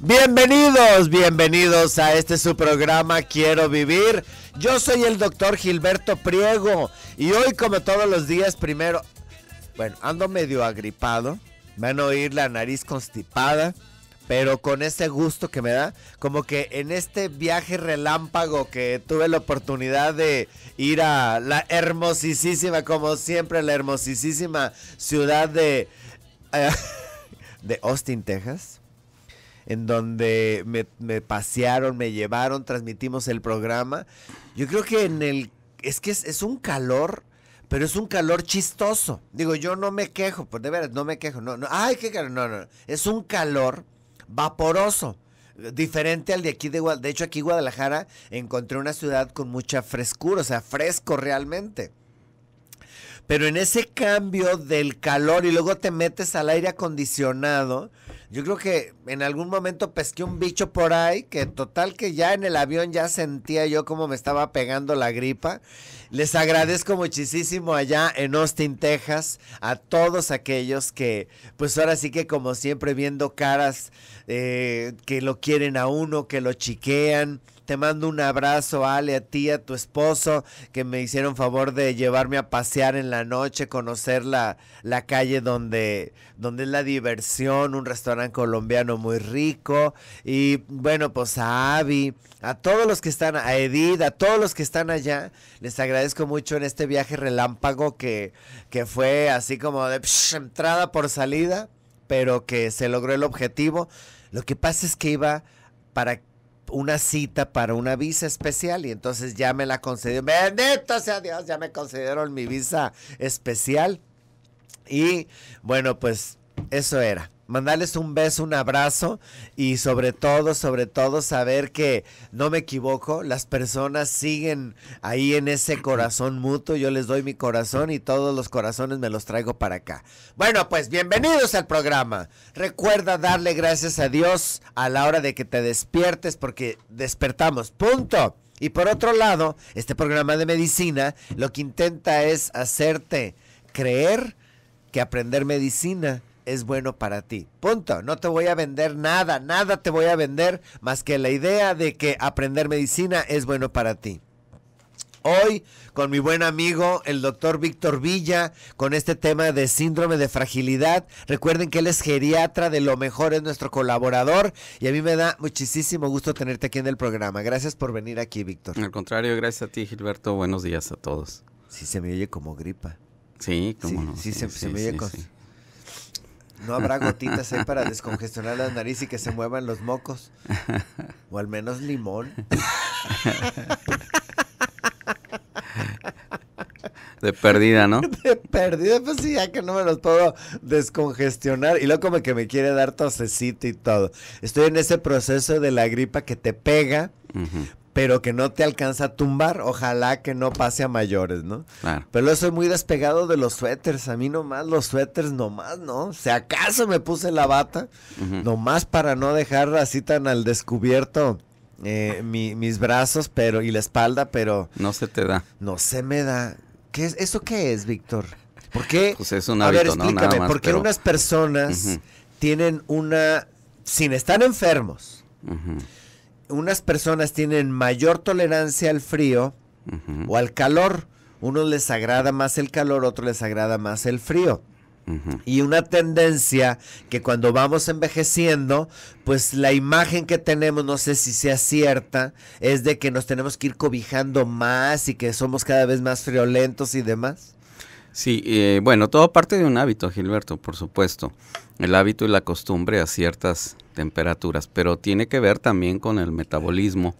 Bienvenidos, bienvenidos a este su programa Quiero Vivir. Yo soy el doctor Gilberto Priego y hoy como todos los días primero, bueno, ando medio agripado, me van a oír la nariz constipada, pero con ese gusto que me da, como que en este viaje relámpago que tuve la oportunidad de ir a la hermosísima, como siempre, la hermosísima ciudad de de Austin, Texas, en donde me, pasearon, me llevaron, transmitimos el programa. Yo creo que en el... Es que es, un calor pero es un calor chistoso. Digo, yo no me quejo, pues de veras, no me quejo. No, no, ay, qué calor, no, no. Es un calor vaporoso, diferente al de aquí de Guadalajara. De hecho, aquí Guadalajara encontré una ciudad con mucha frescura, o sea, fresco realmente. Pero en ese cambio del calor y luego te metes al aire acondicionado, yo creo que en algún momento pesqué un bicho por ahí, que total que ya en el avión ya sentía yo como me estaba pegando la gripa. Les agradezco muchísimo allá en Austin, Texas, a todos aquellos que, pues ahora sí que como siempre viendo caras eh, que lo quieren a uno, que lo chiquean te mando un abrazo, Ale, a ti, a tu esposo, que me hicieron favor de llevarme a pasear en la noche, conocer la, calle donde, donde es la diversión, un restaurante colombiano muy rico. Y bueno, pues a Avi, a todos los que están, a Edith, a todos los que están allá, les agradezco mucho en este viaje relámpago que, que fue así como de entrada por salida, pero que se logró el objetivo. Lo que pasa es que iba para una cita para una visa especial y entonces ya me la concedió. Bendito sea Dios, ya me concedieron mi visa especial. Y bueno, pues eso era mandarles un beso, un abrazo y sobre todo, sobre todo saber que no me equivoco, las personas siguen ahí en ese corazón mutuo, yo les doy mi corazón y todos los corazones me los traigo para acá. Bueno, pues bienvenidos al programa. Recuerda darle gracias a Dios a la hora de que te despiertes porque despertamos, punto. Y por otro lado, este programa de medicina lo que intenta es hacerte creer que aprender medicina es bueno para ti. Punto. No te voy a vender nada, nada te voy a vender más que la idea de que aprender medicina es bueno para ti. Hoy con mi buen amigo el doctor Víctor Villa con este tema de síndrome de fragilidad. Recuerden que él es geriatra de lo mejor, es nuestro colaborador y a mí me da muchísimo gusto tenerte aquí en el programa. Gracias por venir aquí, Víctor. Al contrario, gracias a ti, Gilberto. Buenos días a todos. Sí, se me oye como gripa. Sí, como sí, no? se, sí, se, me oye como... No habrá gotitas ahí para descongestionar la nariz y que se muevan los mocos. O al menos limón. De perdida, ¿no? De perdida, pues sí, ya que no me los puedo descongestionar. Y luego como que me quiere dar tosecito y todo. Estoy en ese proceso de la gripa que te pega, pero que no te alcanza a tumbar. Ojalá que no pase a mayores, ¿no? Claro. Pero eso es muy despegado de los suéteres. A mí nomás los suéteres, nomás, ¿no? si acaso me puse la bata, nomás para no dejar así tan al descubierto. Eh, mis brazos pero y la espalda, pero... No se te da. No se me da. ¿Qué es, ¿Eso qué es, Víctor? ¿Por qué? Pues es un A ver, explícame, ¿por qué unas personas tienen una... sin estar enfermos, unas personas tienen mayor tolerancia al frío o al calor. Unos les agrada más el calor, otros les agrada más el frío. Y una tendencia que cuando vamos envejeciendo, pues la imagen que tenemos, no sé si sea cierta, es de que nos tenemos que ir cobijando más y que somos cada vez más friolentos y demás. Sí, eh, bueno, todo parte de un hábito, Gilberto, por supuesto. El hábito y la costumbre a ciertas temperaturas, pero tiene que ver también con el metabolismo,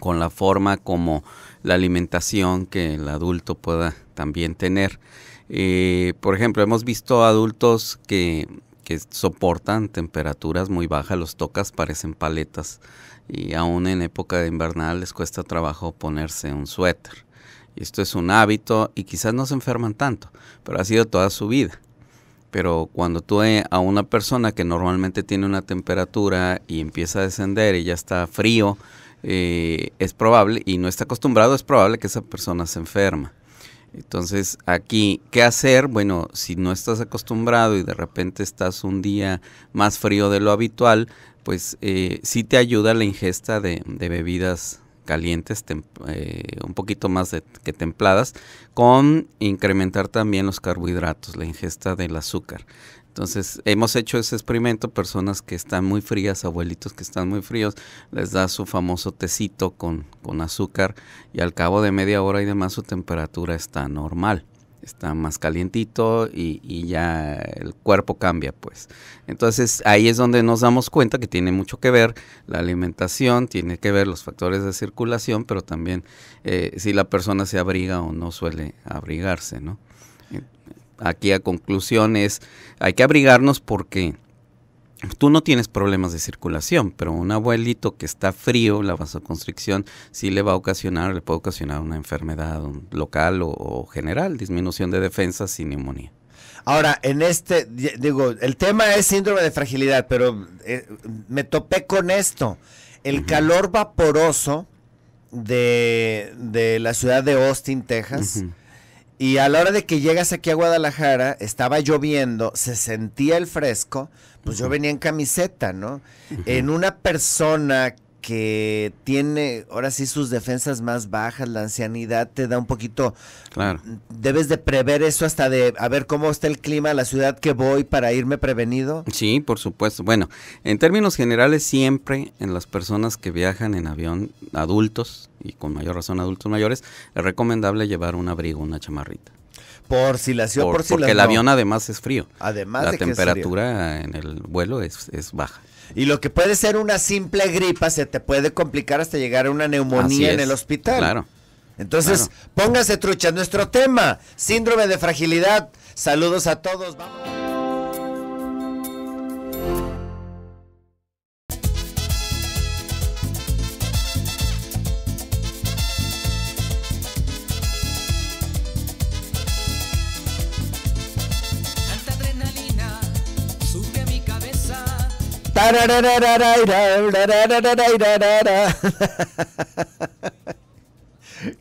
con la forma como la alimentación que el adulto pueda también tener. Eh, por ejemplo, hemos visto adultos que, que soportan temperaturas muy bajas, los tocas parecen paletas y aún en época de invernal les cuesta trabajo ponerse un suéter. esto es un hábito y quizás no se enferman tanto, pero ha sido toda su vida. Pero cuando tú a una persona que normalmente tiene una temperatura y empieza a descender y ya está frío, eh, es probable, y no está acostumbrado, es probable que esa persona se enferma. Entonces, aquí, ¿qué hacer? Bueno, si no estás acostumbrado y de repente estás un día más frío de lo habitual, pues eh, sí te ayuda la ingesta de, de bebidas calientes, eh, un poquito más de, que templadas, con incrementar también los carbohidratos, la ingesta del azúcar. Entonces, hemos hecho ese experimento, personas que están muy frías, abuelitos que están muy fríos, les da su famoso tecito con, con azúcar y al cabo de media hora y demás su temperatura está normal está más calientito y, ya el cuerpo cambia, pues. Entonces ahí es donde nos damos cuenta que tiene mucho que ver la alimentación, tiene que ver los factores de circulación, pero también eh, si la persona se abriga o no suele abrigarse, ¿no? Eh, aquí a conclusión es, hay que abrigarnos porque Tú no tienes problemas de circulación, pero un abuelito que está frío, la vasoconstricción sí le va a ocasionar, le puede ocasionar una enfermedad local o, general, disminución de defensas sin neumonía. Ahora, en este, digo, el tema es síndrome de fragilidad, pero eh, me topé con esto. El calor vaporoso de, la ciudad de Austin, Texas, y a la hora de que llegas aquí a Guadalajara, estaba lloviendo, se sentía el fresco, pues yo venía en camiseta, ¿no? En una persona que tiene ahora sí sus defensas más bajas, la ancianidad te da un poquito. Claro. Debes de prever eso hasta de a ver cómo está el clima, la ciudad que voy para irme prevenido. Sí, por supuesto. Bueno, en términos generales siempre en las personas que viajan en avión, adultos y con mayor razón adultos mayores, es recomendable llevar un abrigo, una chamarrita. Por si por, Porque el avión además es frío. Además la temperatura en el vuelo es, baja. Y lo que puede ser una simple gripa se te puede complicar hasta llegar a una neumonía en el hospital. Claro. Entonces, póngase trucha Nuestro tema, síndrome de fragilidad. Saludos a todos. Vamos.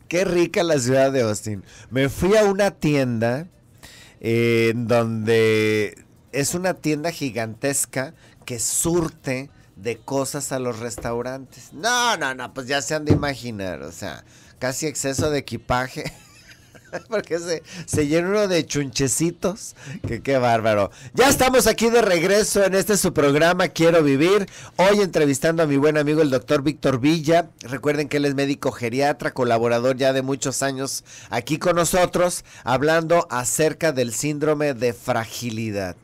Qué rica la ciudad de Austin. Me fui a una tienda donde es una tienda gigantesca que surte de cosas a los restaurantes. No, no, no, pues ya se han de imaginar, o sea, casi exceso de equipaje. Porque se, se uno de chunchecitos. Que qué bárbaro. Ya estamos aquí de regreso en este su programa Quiero Vivir. Hoy entrevistando a mi buen amigo el doctor Víctor Villa. Recuerden que él es médico geriatra, colaborador ya de muchos años aquí con nosotros, hablando acerca del síndrome de fragilidad.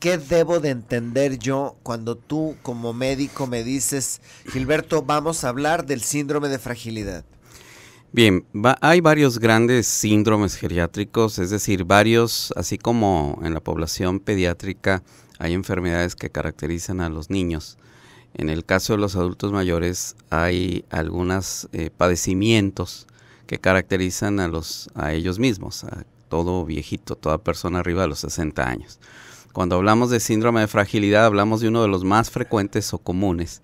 ¿qué debo de entender yo cuando tú como médico me dices, Gilberto, vamos a hablar del síndrome de fragilidad? Bien, hay varios grandes síndromes geriátricos, es decir, varios, así como en la población pediátrica hay enfermedades que caracterizan a los niños. En el caso de los adultos mayores hay algunos eh, padecimientos que caracterizan a, los, a ellos mismos, a todo viejito, toda persona arriba de los 60 años. Cuando hablamos de síndrome de fragilidad hablamos de uno de los más frecuentes o comunes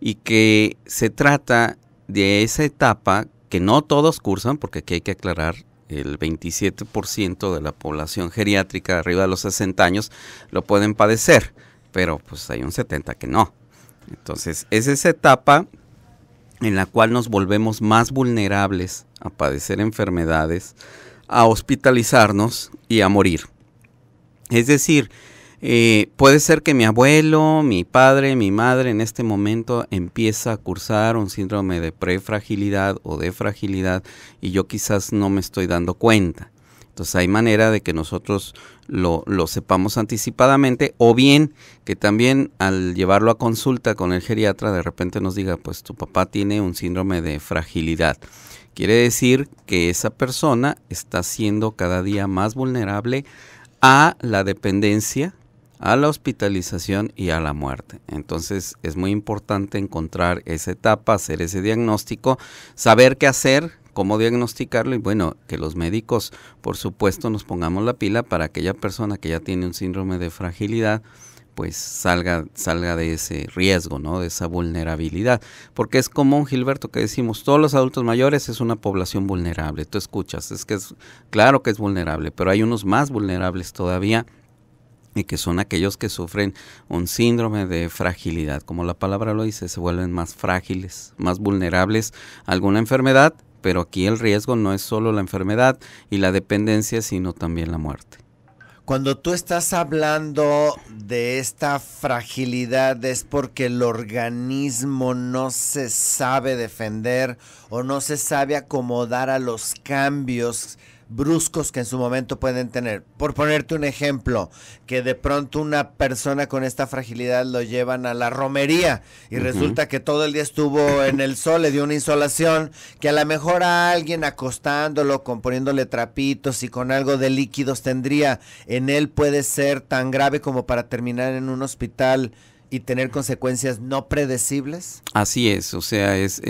y que se trata de esa etapa que no todos cursan, porque aquí hay que aclarar, el 27% de la población geriátrica arriba de los 60 años lo pueden padecer, pero pues hay un 70 que no. Entonces, es esa etapa en la cual nos volvemos más vulnerables a padecer enfermedades, a hospitalizarnos y a morir. Es decir, eh, puede ser que mi abuelo, mi padre, mi madre en este momento empieza a cursar un síndrome de prefragilidad o de fragilidad y yo quizás no me estoy dando cuenta. Entonces hay manera de que nosotros lo, lo, sepamos anticipadamente o bien que también al llevarlo a consulta con el geriatra de repente nos diga, pues tu papá tiene un síndrome de fragilidad. Quiere decir que esa persona está siendo cada día más vulnerable a la dependencia a la hospitalización y a la muerte. Entonces es muy importante encontrar esa etapa, hacer ese diagnóstico, saber qué hacer, cómo diagnosticarlo y bueno, que los médicos por supuesto nos pongamos la pila para aquella persona que ya tiene un síndrome de fragilidad pues salga, salga de ese riesgo, ¿no? de esa vulnerabilidad. Porque es común, Gilberto, que decimos, todos los adultos mayores es una población vulnerable. Tú escuchas, es que es claro que es vulnerable, pero hay unos más vulnerables todavía y que son aquellos que sufren un síndrome de fragilidad. Como la palabra lo dice, se vuelven más frágiles, más vulnerables a alguna enfermedad, pero aquí el riesgo no es solo la enfermedad y la dependencia, sino también la muerte. Cuando tú estás hablando de esta fragilidad es porque el organismo no se sabe defender o no se sabe acomodar a los cambios bruscos que en su momento pueden tener. Por ponerte un ejemplo, que de pronto una persona con esta fragilidad lo llevan a la romería y resulta que todo el día estuvo en el sol, le dio una insolación, que a lo mejor a alguien acostándolo, componiéndole trapitos y con algo de líquidos tendría en él puede ser tan grave como para terminar en un hospital y tener consecuencias no predecibles? Así es, o sea, es,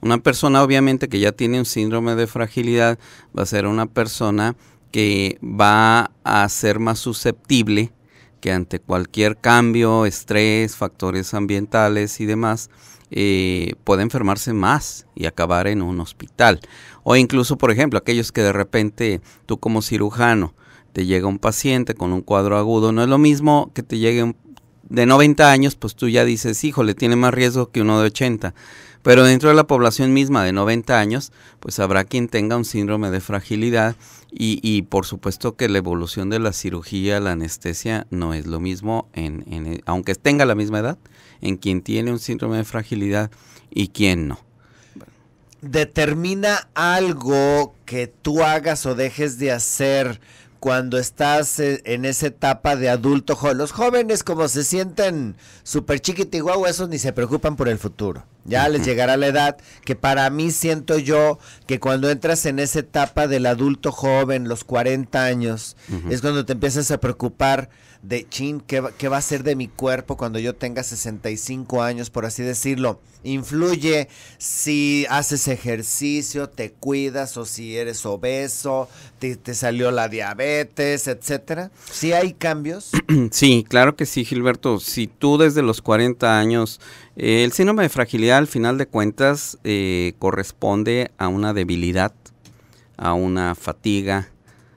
una persona obviamente que ya tiene un síndrome de fragilidad, va a ser una persona que va a ser más susceptible que ante cualquier cambio, estrés, factores ambientales y demás, eh, puede enfermarse más y acabar en un hospital. O incluso, por ejemplo, aquellos que de repente tú como cirujano, te llega un paciente con un cuadro agudo. No es lo mismo que te llegue un, de 90 años, pues tú ya dices, híjole, tiene más riesgo que uno de 80. Pero dentro de la población misma de 90 años, pues habrá quien tenga un síndrome de fragilidad y, por supuesto que la evolución de la cirugía, la anestesia, no es lo mismo, en, aunque tenga la misma edad, en quien tiene un síndrome de fragilidad y quien no. Determina algo que tú hagas o dejes de hacer cuando estás eh, en esa etapa de adulto. Los jóvenes como se sienten súper chiquitigua esos ni se preocupan por el futuro. Ya les llegará la edad, que para mí siento yo que cuando entras en esa etapa del adulto joven, los 40 años, es cuando te empiezas a preocupar de, chin, ¿qué, ¿qué, va a ser de mi cuerpo cuando yo tenga 65 años, por así decirlo? Influye si haces ejercicio, te cuidas o si eres obeso, te, te salió la diabetes, etcétera. ¿Sí hay cambios? Sí, claro que sí, Gilberto. Si tú desde los 40 años el síndrome de fragilidad, al final de cuentas, eh, corresponde a una debilidad, a una fatiga,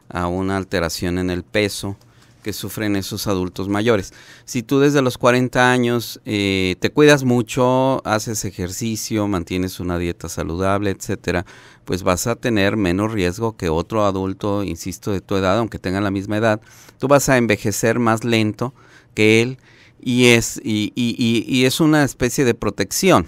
a una alteración en el peso que sufren esos adultos mayores. Si tú desde los 40 años eh, te cuidas mucho, haces ejercicio, mantienes una dieta saludable, etcétera, pues vas a tener menos riesgo que otro adulto, insisto, de tu edad, aunque tenga la misma edad. Tú vas a envejecer más lento que él y es, y, y, y, es una especie de protección.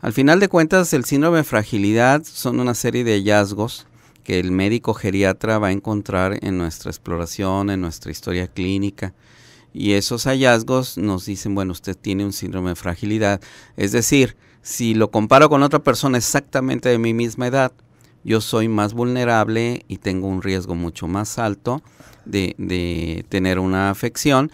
Al final de cuentas, el síndrome de fragilidad son una serie de hallazgos que el médico geriatra va a encontrar en nuestra exploración, en nuestra historia clínica. Y esos hallazgos nos dicen, bueno, usted tiene un síndrome de fragilidad. Es decir, si lo comparo con otra persona exactamente de mi misma edad, yo soy más vulnerable y tengo un riesgo mucho más alto de, de, tener una afección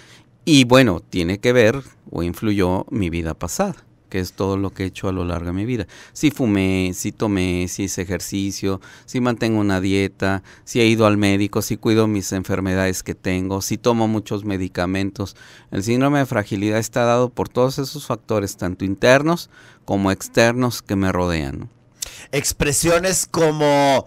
y bueno, tiene que ver o influyó mi vida pasada, que es todo lo que he hecho a lo largo de mi vida. Si fumé, si tomé, si hice ejercicio, si mantengo una dieta, si he ido al médico, si cuido mis enfermedades que tengo, si tomo muchos medicamentos. El síndrome de fragilidad está dado por todos esos factores, tanto internos como externos que me rodean. Expresiones como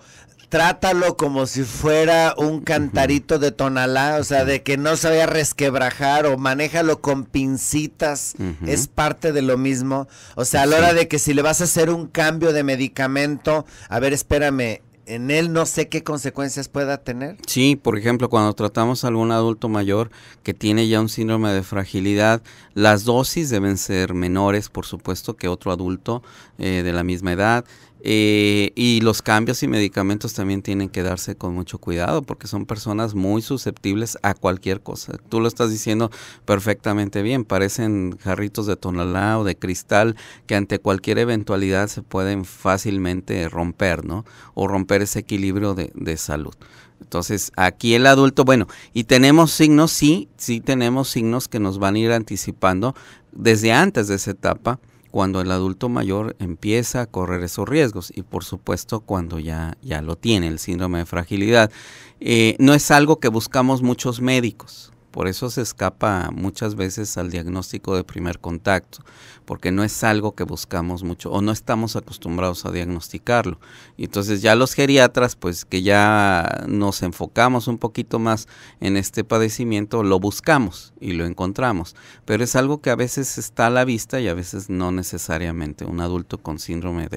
trátalo como si fuera un cantarito de tonalá, o sea, de que no se vaya a resquebrajar o manéjalo con pincitas, es parte de lo mismo. O sea, a la hora de que si le vas a hacer un cambio de medicamento, a ver, espérame, en él no sé qué consecuencias pueda tener. Sí, por ejemplo, cuando tratamos a algún adulto mayor que tiene ya un síndrome de fragilidad, las dosis deben ser menores, por supuesto, que otro adulto eh, de la misma edad. Eh, y los cambios y medicamentos también tienen que darse con mucho cuidado porque son personas muy susceptibles a cualquier cosa. Tú lo estás diciendo perfectamente bien, parecen jarritos de tonalá o de cristal que ante cualquier eventualidad se pueden fácilmente romper, ¿no? O romper ese equilibrio de salud. Entonces, aquí el adulto, bueno, y tenemos signos, sí, sí tenemos signos que nos van a ir anticipando desde antes de esa etapa cuando el adulto mayor empieza a correr esos riesgos y por supuesto cuando ya, ya lo tiene el síndrome de fragilidad. Eh, no es algo que buscamos muchos médicos, por eso se escapa muchas veces al diagnóstico de primer contacto, porque no es algo que buscamos mucho o no estamos acostumbrados a diagnosticarlo. Y entonces ya los geriatras, pues que ya nos enfocamos un poquito más en este padecimiento, lo buscamos y lo encontramos. Pero es algo que a veces está a la vista y a veces no necesariamente. Un adulto con síndrome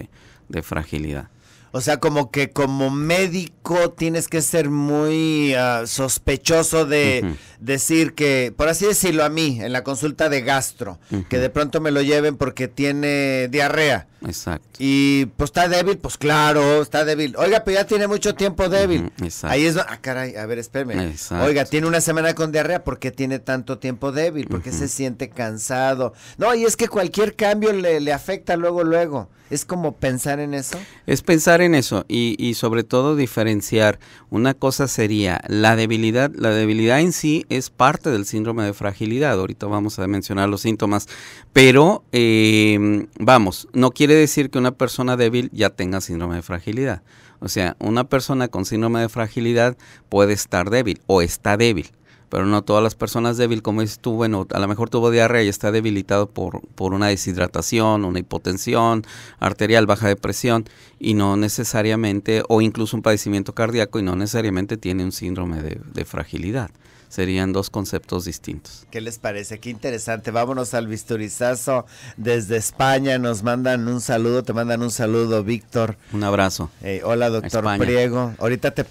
de, fragilidad. O sea, como que como médico tienes que ser muy ah, sospechoso de, decir que, por así decirlo a mí, en la consulta de gastro, que de pronto me lo lleven porque tiene diarrea. Exacto. Y pues está débil, pues claro, está débil. Oiga, pero ya tiene mucho tiempo débil. Ahí es, ah, caray, a ver, espérame. Oiga, tiene una semana con diarrea, Porque tiene tanto tiempo débil? Porque se siente cansado? No, y es que cualquier cambio le, le, afecta luego, luego. ¿Es como pensar en eso? Es pensar en eso y, y sobre todo diferenciar. Una cosa sería la debilidad, la debilidad en sí es parte del síndrome de fragilidad. Ahorita vamos a mencionar los síntomas, pero em, vamos, no quiere decir que una persona débil ya tenga síndrome de fragilidad. O sea, una persona con síndrome de fragilidad puede estar débil o está débil pero no todas las personas débiles, como dices tú, bueno, a lo mejor tuvo diarrea y está debilitado por, por una deshidratación, una hipotensión arterial, baja de presión, y no necesariamente, o incluso un padecimiento cardíaco, y no necesariamente tiene un síndrome de fragilidad serían dos conceptos distintos. ¿Qué les parece? Qué interesante. Vámonos al Visturizazo Desde España nos mandan un saludo, te mandan un saludo, Víctor. Un abrazo. Eh, hola, doctor Priego. Ahorita te,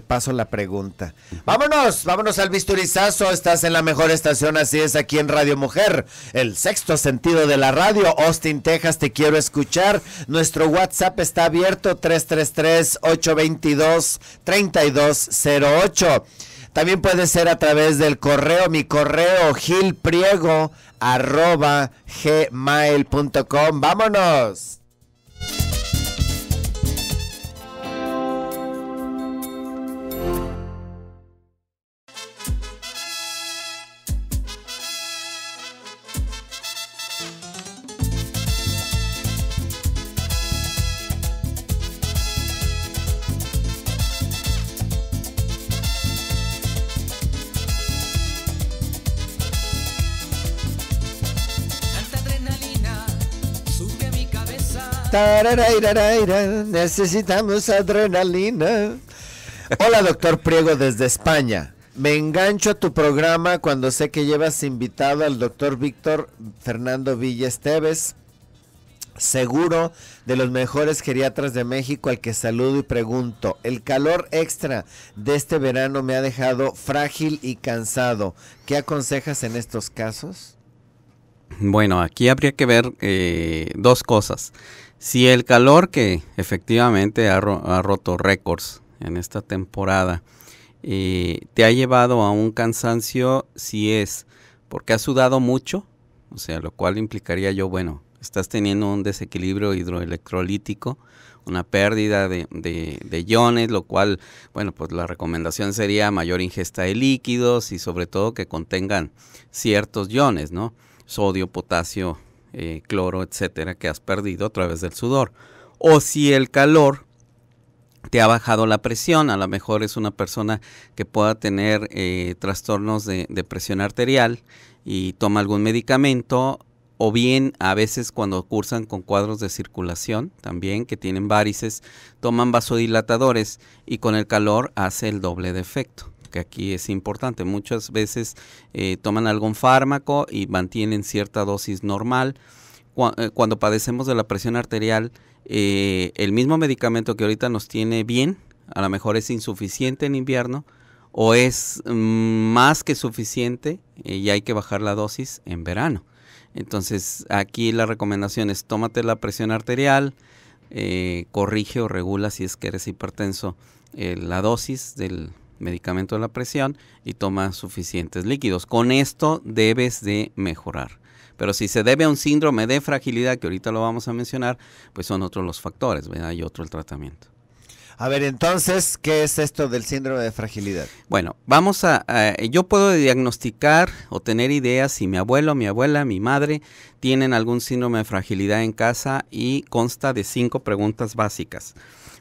paso la pregunta. Vámonos, vámonos al Visturizazo. Estás en la mejor estación, así es, aquí en Radio Mujer, el sexto sentido de la radio. Austin, Texas, te quiero escuchar. Nuestro WhatsApp está abierto, 333-822-3208. También puede ser a través del correo, mi correo gilpriego arroba gmail.com. ¡Vámonos! Necesitamos adrenalina. Hola, doctor Priego, desde España. Me engancho a tu programa cuando sé que llevas invitado al doctor Víctor Fernando Villa seguro de los mejores geriatras de México al que saludo y pregunto. El calor extra de este verano me ha dejado frágil y cansado. ¿Qué aconsejas en estos casos? Bueno, aquí habría que ver eh, dos cosas. Si el calor que efectivamente ha, roto récords en esta temporada eh, te ha llevado a un cansancio, si es porque has sudado mucho, o sea, lo cual implicaría yo, bueno, estás teniendo un desequilibrio hidroelectrolítico, una pérdida de, de, iones, lo cual, bueno, pues la recomendación sería mayor ingesta de líquidos y sobre todo que contengan ciertos iones, ¿no? Sodio, potasio, eh, cloro, etcétera, que has perdido a través del sudor. O si el calor te ha bajado la presión, a lo mejor es una persona que pueda tener eh, trastornos de, de presión arterial y toma algún medicamento, o bien a veces cuando cursan con cuadros de circulación también que tienen varices, toman vasodilatadores y con el calor hace el doble de efecto que aquí es importante. Muchas veces eh, toman algún fármaco y mantienen cierta dosis normal. Eh, cuando padecemos de la presión arterial, eh, el mismo medicamento que ahorita nos tiene bien, a lo mejor es insuficiente en invierno o es mm, más que suficiente y hay que bajar la dosis en verano. Entonces aquí la recomendación es tómate la presión arterial, corrige o regula si es que eres hipertenso la dosis del medicamento de la presión y toma suficientes líquidos. Con esto debes de mejorar. Pero si se debe a un síndrome de fragilidad, que ahorita lo vamos a mencionar, pues son otros los factores, ¿verdad? Y otro el tratamiento. A ver, entonces, ¿qué es esto del síndrome de fragilidad? Bueno, vamos a, yo puedo diagnosticar o tener ideas si mi abuelo, mi abuela, mi madre tienen algún síndrome de fragilidad en casa y consta de cinco preguntas básicas.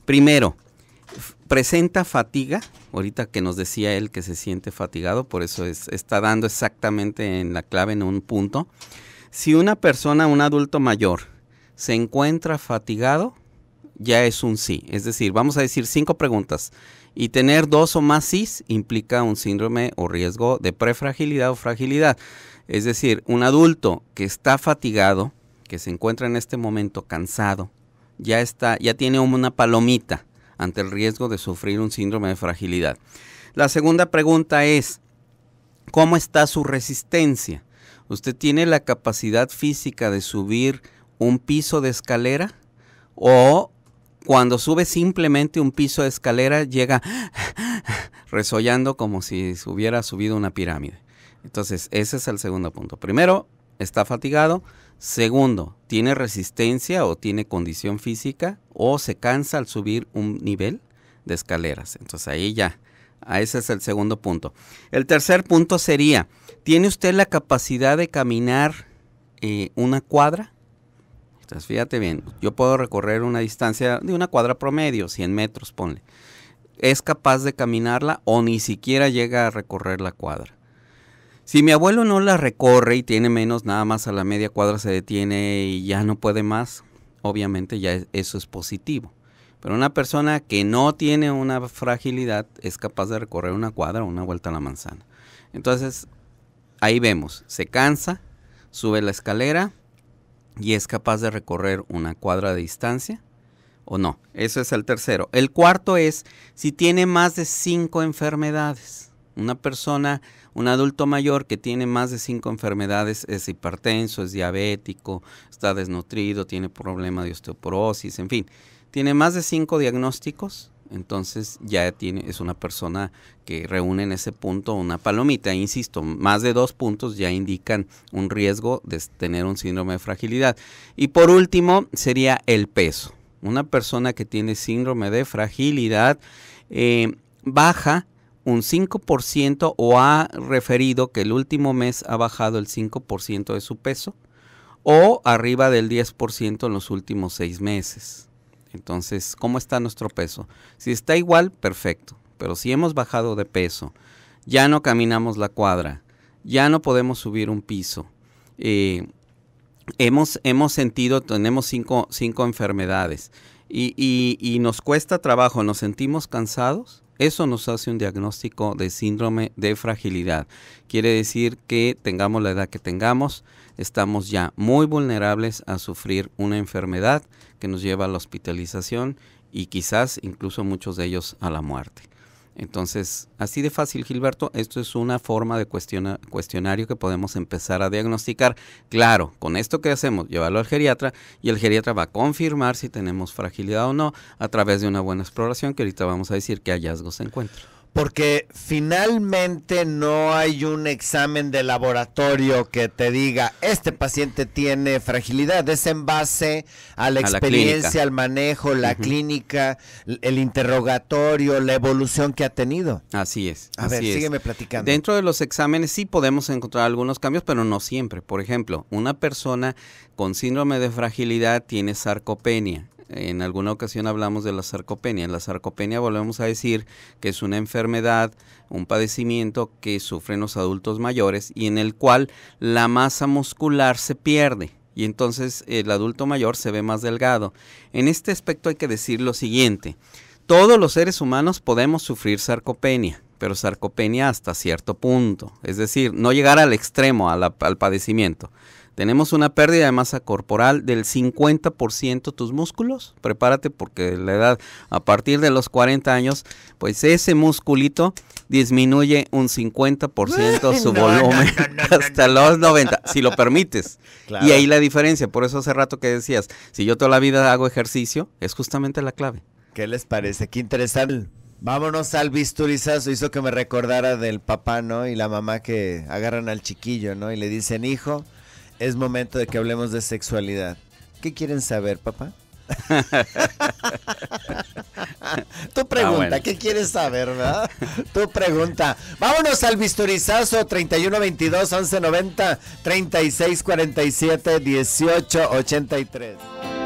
Primero, presenta fatiga, ahorita que nos decía él que se siente fatigado, por eso está dando exactamente en la clave, en un punto. Si una persona, un adulto mayor, se encuentra fatigado, ya es un sí. Es decir, vamos a decir cinco preguntas. Y tener dos o más sís implica un síndrome o riesgo de prefragilidad o fragilidad. Es decir, un adulto que está fatigado, que se encuentra en este momento cansado, ya está, ya tiene una palomita ante el riesgo de sufrir un síndrome de fragilidad. La segunda pregunta es, ¿cómo está su resistencia? ¿Usted tiene la capacidad física de subir un piso de escalera? ¿O cuando sube simplemente un piso de escalera llega resollando como si hubiera subido una pirámide? Entonces, ese es el segundo punto. Primero, está fatigado. Segundo, tiene resistencia o tiene condición física o se cansa al subir un nivel de escaleras. Entonces ahí ya, ese es el segundo punto. El tercer punto sería, ¿tiene usted la capacidad de caminar eh, una cuadra? Entonces fíjate bien, yo puedo recorrer una distancia de una cuadra promedio, 100 metros, ponle. ¿Es capaz de caminarla o ni siquiera llega a recorrer la cuadra? Si mi abuelo no la recorre y tiene menos, nada más a la media cuadra se detiene y ya no puede más, obviamente ya eso es positivo. Pero una persona que no tiene una fragilidad es capaz de recorrer una cuadra o una vuelta a la manzana. Entonces, ahí vemos, se cansa, sube la escalera y es capaz de recorrer una cuadra de distancia o no. Eso es el tercero. El cuarto es si tiene más de cinco enfermedades. Una persona un adulto mayor que tiene más de cinco enfermedades es hipertenso, es diabético, está desnutrido, tiene problema de osteoporosis, en fin, tiene más de cinco diagnósticos, entonces ya tiene, es una persona que reúne en ese punto una palomita. Insisto, más de dos puntos ya indican un riesgo de tener un síndrome de fragilidad. Y por último sería el peso. Una persona que tiene síndrome de fragilidad eh, baja un 5% o ha referido que el último mes ha bajado el 5% de su peso o arriba del 10% en los últimos seis meses. Entonces, ¿cómo está nuestro peso? Si está igual, perfecto, pero si hemos bajado de peso, ya no caminamos la cuadra, ya no podemos subir un piso, eh, hemos, hemos sentido, tenemos cinco, cinco enfermedades y nos cuesta trabajo, nos sentimos cansados, eso nos hace un diagnóstico de síndrome de fragilidad. Quiere decir que tengamos la edad que tengamos, estamos ya muy vulnerables a sufrir una enfermedad que nos lleva a la hospitalización y quizás incluso muchos de ellos a la muerte. Entonces, así de fácil, Gilberto, esto es una forma de cuestionario que podemos empezar a diagnosticar. Claro, con esto que hacemos, llevarlo al geriatra y el geriatra va a confirmar si tenemos fragilidad o no a través de una buena exploración que ahorita vamos a decir qué hallazgos se encuentran porque finalmente no hay un examen de laboratorio que te diga, este paciente tiene fragilidad, es en base a la experiencia, al manejo, la clínica, el interrogatorio, la evolución que ha tenido. Así es. A ver, sígueme platicando. Dentro de los exámenes sí podemos encontrar algunos cambios, pero no siempre. Por ejemplo, una persona con síndrome de fragilidad tiene sarcopenia en alguna ocasión hablamos de la sarcopenia. En La sarcopenia volvemos a decir que es una enfermedad, un padecimiento que sufren los adultos mayores y en el cual la masa muscular se pierde y entonces el adulto mayor se ve más delgado. En este aspecto hay que decir lo siguiente. Todos los seres humanos podemos sufrir sarcopenia pero sarcopenia hasta cierto punto, es decir, no llegar al extremo, al padecimiento. Tenemos una pérdida de masa corporal del 50% tus músculos. Prepárate porque la edad a partir de los 40 años, pues ese musculito disminuye un 50% su volumen hasta los 90, si lo permites. Y ahí la diferencia, por eso hace rato que decías, si yo toda la vida hago ejercicio, es justamente la clave. ¿Qué les parece? Qué interesante. Vámonos al bisturizazo, hizo que me recordara del papá, ¿no? Y la mamá que agarran al chiquillo, ¿no? Y le dicen, hijo, es momento de que hablemos de sexualidad. ¿Qué quieren saber, papá? tu ah, pregunta, ¿qué quieres saber, verdad? Tu pregunta. Vámonos al bisturizazo 3122 1190 3647 1883.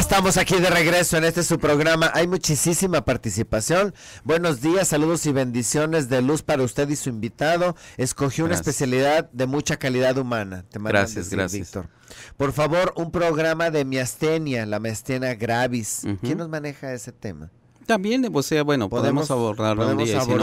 estamos aquí de regreso en este su programa. Hay muchísima participación. Buenos días, saludos y bendiciones de luz para usted y su invitado. Escogió una especialidad de mucha calidad humana. gracias, gracias. Víctor. Por favor, un programa de miastenia, la miastenia gravis. ¿Quién nos maneja ese tema? También, o sea, bueno, podemos, un día, abordar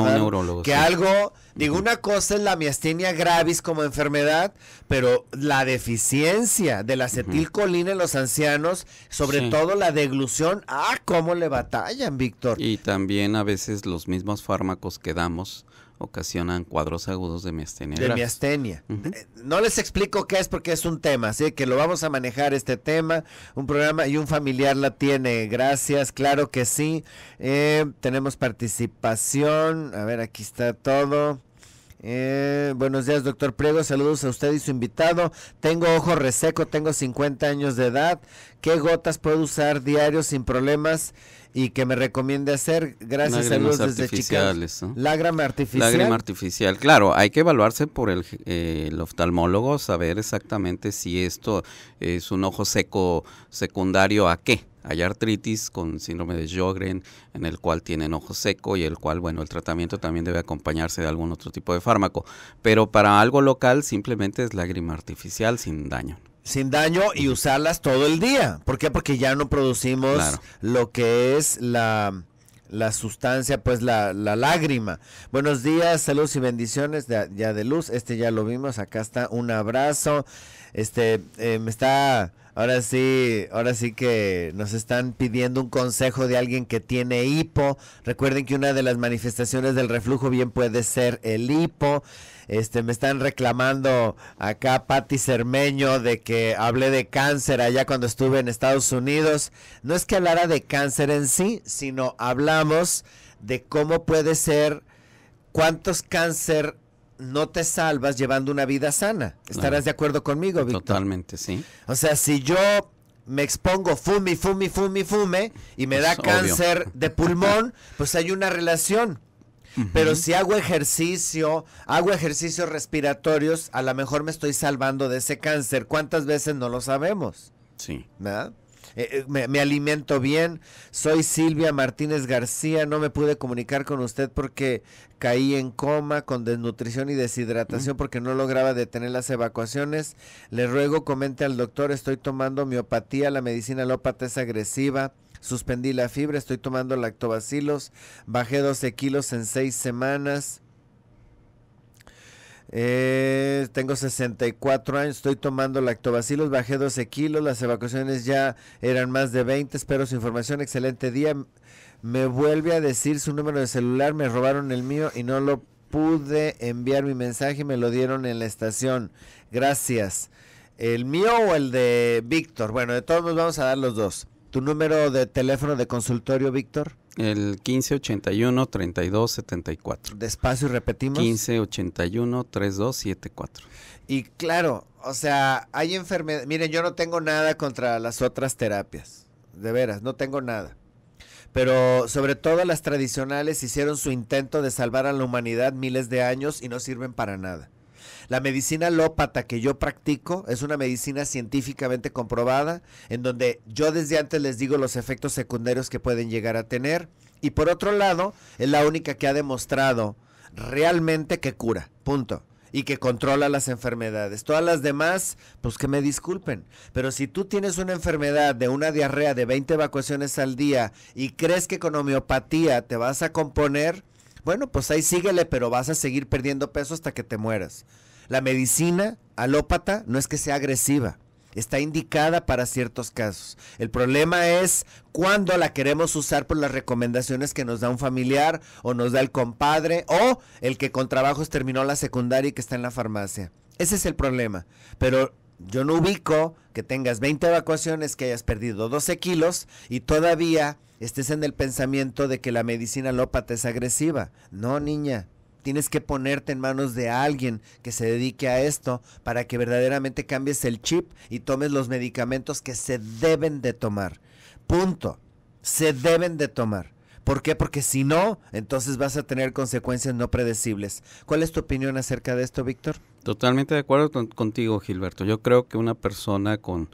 un neurólogo. Que algo, digo, una cosa es la miastenia gravis como enfermedad, pero la deficiencia de la acetilcolina en los ancianos, sobre todo la deglución, ah, cómo le batallan, Víctor. Y también a veces los mismos fármacos que damos ocasionan cuadros agudos de miastenia. De miastenia. Eh, no les explico qué es porque es un tema, así que lo vamos a manejar este tema, un programa y un familiar la tiene, gracias, claro que sí. Eh, tenemos participación, a ver, aquí está todo. Eh, buenos días, doctor Priego. Saludos a usted y su invitado. Tengo ojo reseco, tengo 50 años de edad qué gotas puedo usar diario sin problemas y que me recomiende hacer. Gracias a Dios desde Chicago. Lágrima artificial. Lágrima artificial. Claro, hay que evaluarse por el, oftalmólogo, saber exactamente si esto es un ojo seco secundario a qué. Hay artritis con síndrome de Sjögren, en el cual tienen ojo seco y el cual, bueno, el tratamiento también debe acompañarse de algún otro tipo de fármaco. Pero para algo local simplemente es lágrima artificial sin daño sin daño y usarlas todo el día. ¿Por qué? Porque ya no producimos lo que es la, la sustancia, pues la, lágrima. Buenos días, saludos y bendiciones de, ya de luz. Este ya lo vimos, acá está un abrazo. Este eh, me está Ahora sí, ahora sí que nos están pidiendo un consejo de alguien que tiene hipo. Recuerden que una de las manifestaciones del reflujo bien puede ser el hipo. Este, me están reclamando acá Patti Cermeño de que hablé de cáncer allá cuando estuve en Estados Unidos. No es que hablara de cáncer en sí, sino hablamos de cómo puede ser, cuántos cáncer no te salvas llevando una vida sana. ¿Estarás de acuerdo conmigo, Víctor? Totalmente, sí. O sea, si yo me expongo fumi, fumi, fumi, fume y me pues da cáncer de pulmón, pues hay una relación. Pero si hago ejercicio, hago ejercicios respiratorios, a lo mejor me estoy salvando de ese cáncer. ¿Cuántas veces no lo sabemos? Sí. ¿Verdad? Eh, eh, me, alimento bien. Soy Silvia Martínez García. No me pude comunicar con usted porque caí en coma con desnutrición y deshidratación mm. porque no lograba detener las evacuaciones. Le ruego comente al doctor, estoy tomando miopatía, la medicina alópata es agresiva. Suspendí la fibra, estoy tomando lactobacilos, bajé 12 kilos en 6 semanas. Eh, tengo 64 años, estoy tomando lactobacilos, bajé 12 kilos, las evacuaciones ya eran más de 20, espero su información, excelente día. Me vuelve a decir su número de celular, me robaron el mío y no lo pude enviar mi mensaje, me lo dieron en la estación. Gracias. ¿El mío o el de Víctor? Bueno, de todos nos vamos a dar los dos. ¿Tu número de teléfono de consultorio, Víctor? El 1581-3274. Despacio y repetimos. 1581-3274. Y claro, o sea, hay enfermedades. Miren, yo no tengo nada contra las otras terapias. De veras, no tengo nada. Pero sobre todo las tradicionales hicieron su intento de salvar a la humanidad miles de años y no sirven para nada. La medicina lópata que yo practico es una medicina científicamente comprobada, en donde yo desde antes les digo los efectos secundarios que pueden llegar a tener. Y por otro lado, es la única que ha demostrado realmente que cura, punto. Y que controla las enfermedades. Todas las demás, pues que me disculpen. Pero si tú tienes una enfermedad de una diarrea de 20 evacuaciones al día y crees que con homeopatía te vas a componer, bueno, pues ahí síguele, pero vas a seguir perdiendo peso hasta que te mueras. La medicina alópata no es que sea agresiva, está indicada para ciertos casos. El problema es cuándo la queremos usar por las recomendaciones que nos da un familiar o nos da el compadre o el que con trabajos terminó la secundaria y que está en la farmacia. Ese es el problema. Pero yo no ubico que tengas 20 evacuaciones, que hayas perdido 12 kilos y todavía estés en el pensamiento de que la medicina alópata es agresiva. No, niña, tienes que ponerte en manos de alguien que se dedique a esto para que verdaderamente cambies el chip y tomes los medicamentos que se deben de tomar. Punto. Se deben de tomar. ¿Por qué? Porque si no, entonces vas a tener consecuencias no predecibles. ¿Cuál es tu opinión acerca de esto, Víctor? Totalmente de acuerdo contigo, Gilberto. Yo creo que una persona con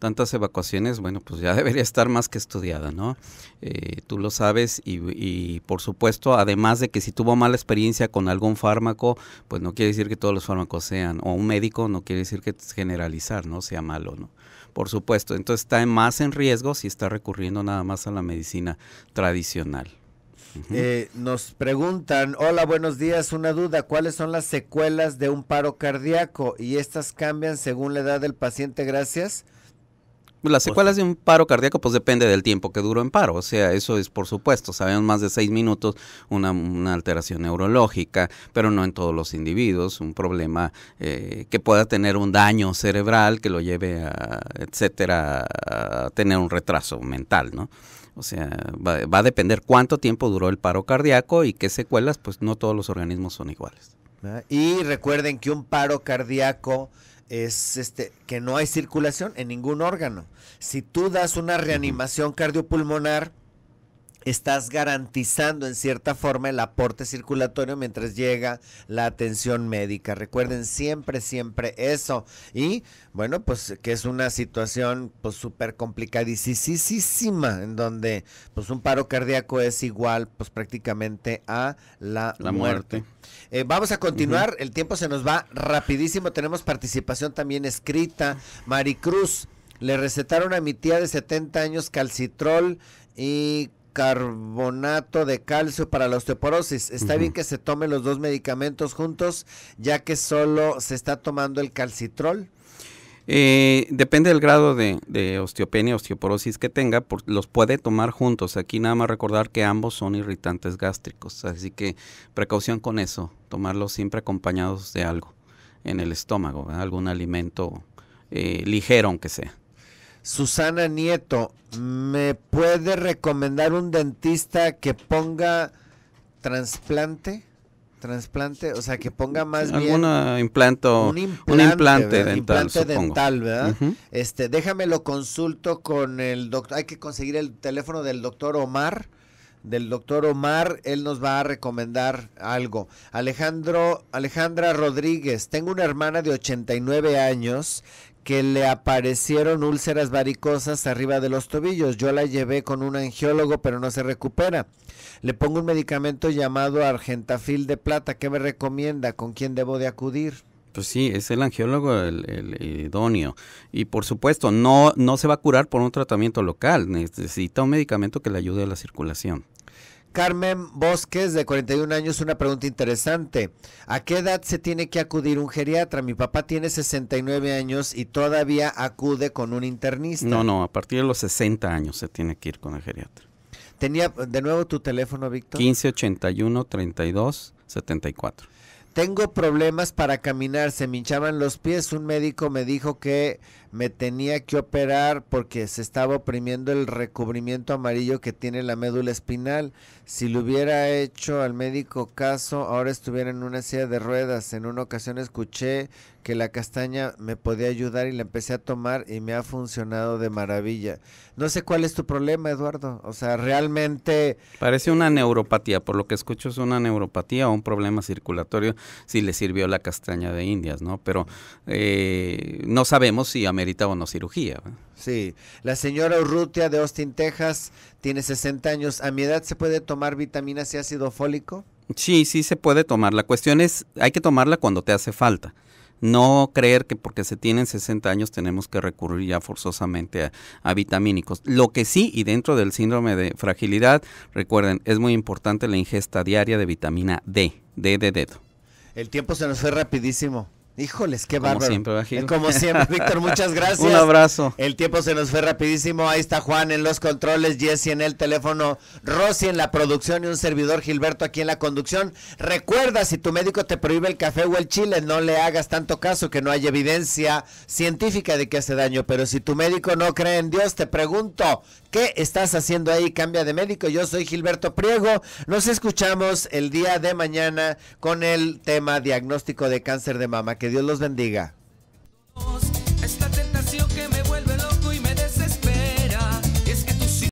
tantas evacuaciones, bueno, pues ya debería estar más que estudiada, ¿no? Eh, tú lo sabes y, por supuesto, además de que si tuvo mala experiencia con algún fármaco, pues no quiere decir que todos los fármacos sean, o un médico no quiere decir que generalizar, ¿no? Sea malo, ¿no? Por supuesto, entonces está más en riesgo si está recurriendo nada más a la medicina tradicional. Eh, nos preguntan, hola, buenos días, una duda, ¿cuáles son las secuelas de un paro cardíaco? ¿Y estas cambian según la edad del paciente? Gracias. Pues, las pues, secuelas de un paro cardíaco pues depende del tiempo que duró en paro, o sea, eso es por supuesto, sabemos más de seis minutos una, alteración neurológica, pero no en todos los individuos, un problema eh, que pueda tener un daño cerebral que lo lleve a, etcétera, a tener un retraso mental, ¿no? O sea, va a depender cuánto tiempo duró el paro cardíaco y qué secuelas, pues no todos los organismos son iguales. Ah, y recuerden que un paro cardíaco es este que no hay circulación en ningún órgano. Si tú das una reanimación cardiopulmonar, estás garantizando en cierta forma el aporte circulatorio mientras llega la atención médica. Recuerden siempre, siempre eso. Y bueno, pues que es una situación pues súper complicadísima en donde pues un paro cardíaco es igual pues prácticamente a la, muerte. Eh, vamos a continuar, el tiempo se nos va rapidísimo, tenemos participación también escrita. Maricruz, le recetaron a mi tía de 70 años calcitrol y carbonato de calcio para la osteoporosis. Está bien que se tomen los dos medicamentos juntos, ya que solo se está tomando el calcitrol. Eh, depende del grado de, osteopenia, osteoporosis que tenga, los puede tomar juntos. Aquí nada más recordar que ambos son irritantes gástricos, así que precaución con eso, tomarlos siempre acompañados de algo en el estómago, algún alimento eh, ligero aunque sea. Susana Nieto, ¿me puede recomendar un dentista que ponga trasplante? Trasplante, o sea, que ponga más bien implanto, un implante, un implante dental, dental ¿verdad? Este, déjame lo consulto con el doctor. Hay que conseguir el teléfono del doctor Omar. Del doctor Omar, él nos va a recomendar algo. Alejandro, Alejandra Rodríguez, tengo una hermana de 89 años que le aparecieron úlceras varicosas arriba de los tobillos. Yo la llevé con un angiólogo, pero no se recupera. Le pongo un medicamento llamado argentafil de plata. ¿Qué me recomienda? ¿Con quién debo de acudir? Pues sí, es el angiólogo el, idóneo. Y por supuesto, no, no se va a curar por un tratamiento local. Necesita un medicamento que le ayude a la circulación. Carmen Bosques, de 41 años, una pregunta interesante. ¿A qué edad se tiene que acudir un geriatra? Mi papá tiene 69 años y todavía acude con un internista. No, no, a partir de los 60 años se tiene que ir con el geriatra. Tenía de nuevo tu teléfono, Víctor. 1581-3274. Tengo problemas para caminar, se me hinchaban los pies. Un médico me dijo que me tenía que operar porque se estaba oprimiendo el recubrimiento amarillo que tiene la médula espinal. Si lo hubiera hecho al médico caso, ahora estuviera en una silla de ruedas. En una ocasión escuché que la castaña me podía ayudar y la empecé a tomar y me ha funcionado de maravilla. No sé cuál es tu problema, Eduardo. O sea, realmente... Parece una neuropatía, por lo que escucho es una neuropatía o un problema circulatorio si le sirvió la castaña de Indias, ¿no? Pero eh, no sabemos si a o una cirugía. Sí, la señora Urrutia de Austin, Texas, tiene 60 años. ¿A mi edad se puede tomar vitamina C ácido fólico? Sí, sí se puede tomar. La cuestión es, hay que tomarla cuando te hace falta. No creer que porque se tienen 60 años tenemos que recurrir ya forzosamente a, a, vitamínicos. Lo que sí, y dentro del síndrome de fragilidad, recuerden, es muy importante la ingesta diaria de vitamina D, D de dedo. El tiempo se nos fue rapidísimo. Híjoles, qué bárbaro. Eh, como siempre, Como siempre, Víctor, muchas gracias. Un abrazo. El tiempo se nos fue rapidísimo. Ahí está Juan en los controles, Jesse en el teléfono, Rossi en la producción y un servidor Gilberto aquí en la conducción. Recuerda, si tu médico te prohíbe el café o el chile, no le hagas tanto caso que no hay evidencia científica de que hace daño. Pero si tu médico no cree en Dios, te pregunto, ¿Qué estás haciendo ahí? Cambia de médico. Yo soy Gilberto Priego. Nos escuchamos el día de mañana con el tema diagnóstico de cáncer de mama. Que Dios los bendiga.